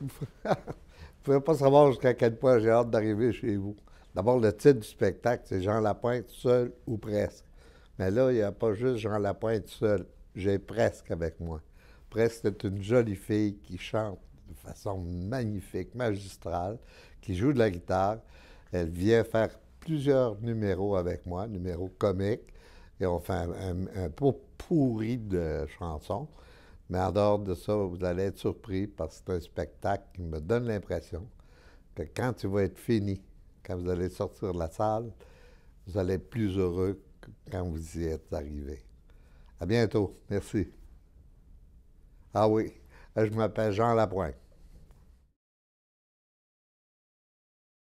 vous ne pouvez pas savoir jusqu'à quel point j'ai hâte d'arriver chez vous. D'abord, le titre du spectacle, c'est Jean Lapointe seul ou presque. Mais là, il n'y a pas juste Jean Lapointe seul. J'ai presque avec moi. Presque c'est une jolie fille qui chante de façon magnifique, magistrale, qui joue de la guitare. Elle vient faire plusieurs numéros avec moi, numéros comiques, et on fait un, pourri de chansons. Mais en dehors de ça, vous allez être surpris parce que c'est un spectacle qui me donne l'impression que quand il va être fini, quand vous allez sortir de la salle, vous allez être plus heureux que quand vous y êtes arrivé. À bientôt. Merci. Ah oui, je m'appelle Jean Lapointe.